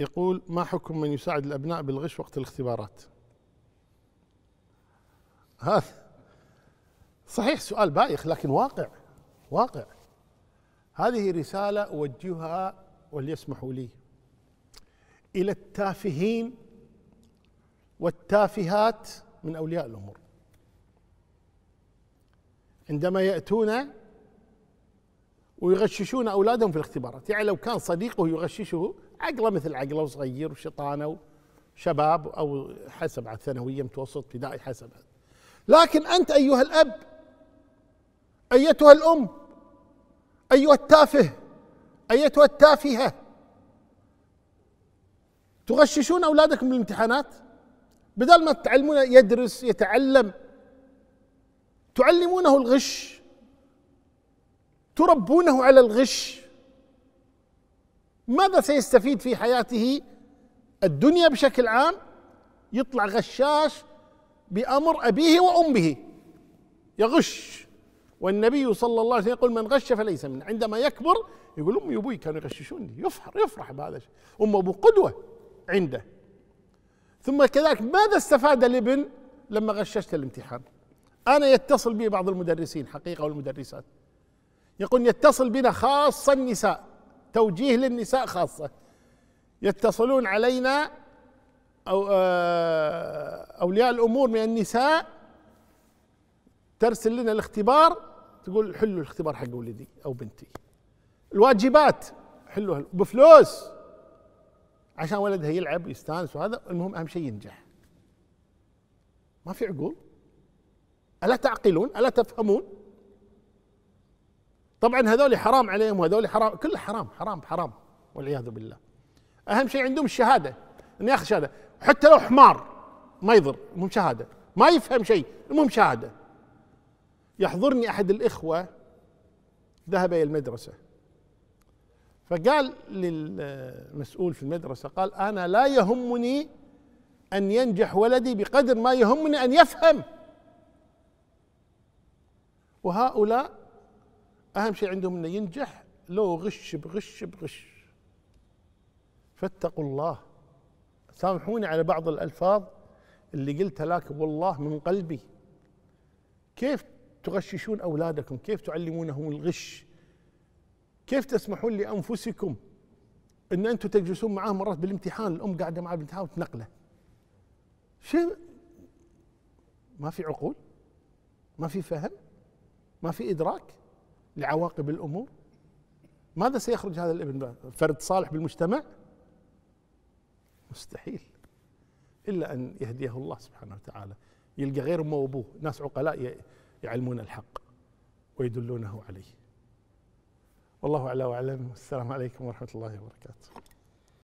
يقول ما حكم من يساعد الأبناء بالغش وقت الاختبارات هذا صحيح سؤال بايخ لكن واقع واقع هذه رسالة أوجهها وليسمحوا لي إلى التافهين والتافهات من أولياء الأمور عندما يأتون ويغششون أولادهم في الاختبارات يعني لو كان صديقه يغششه عقله مثل عقله وصغير وشيطانه وشباب او حسب على الثانويه متوسط ابتدائي حسب لكن انت ايها الاب ايتها الام ايها التافه ايتها التافهه تغششون اولادكم بالامتحانات بدل ما تعلمونه يدرس يتعلم تعلمونه الغش تربونه على الغش ماذا سيستفيد في حياته الدنيا بشكل عام يطلع غشاش بأمر أبيه وأمه يغش والنبي صلى الله عليه وسلم يقول من غش فليس من عندما يكبر يقول امي وابوي كانوا يغششوني يفرح يفرح بهذا الشيء ام ابو قدوه عنده ثم كذلك ماذا استفاد الابن لما غششت الامتحان انا يتصل بي بعض المدرسين حقيقه والمدرسات يقول يتصل بنا خاصه النساء توجيه للنساء خاصة يتصلون علينا أو آه، أولياء الأمور من النساء ترسل لنا الاختبار تقول حلوا الاختبار حق ولدي أو بنتي الواجبات حلوها بفلوس عشان ولدها يلعب ويستانس وهذا المهم أهم شيء ينجح ما في عقول ألا تعقلون ألا تفهمون طبعا هذول حرام عليهم وهذول حرام كل حرام حرام حرام والعياذ بالله اهم شيء عندهم الشهاده انه ياخذ شهاده حتى لو حمار ما يضر المهم شهاده ما يفهم شيء المهم شهاده يحضرني احد الاخوه ذهب الى المدرسه فقال للمسؤول في المدرسه قال انا لا يهمني ان ينجح ولدي بقدر ما يهمني ان يفهم وهؤلاء اهم شيء عندهم انه ينجح لو غش بغش بغش فاتقوا الله سامحوني على بعض الالفاظ اللي قلتها لك والله من قلبي كيف تغششون اولادكم كيف تعلمونهم الغش كيف تسمحون لانفسكم ان انتم تجلسون معاهم مرات بالامتحان الام قاعده مع الامتحان وتنقله شيء ما في عقول ما في فهم ما في ادراك لعواقب الأمور ماذا سيخرج هذا الابن فرد صالح بالمجتمع مستحيل إلا أن يهديه الله سبحانه وتعالى يلقى غير أمه وأبوه ناس عقلاء يعلمون الحق ويدلونه عليه والله أعلى وأعلم والسلام عليكم ورحمة الله وبركاته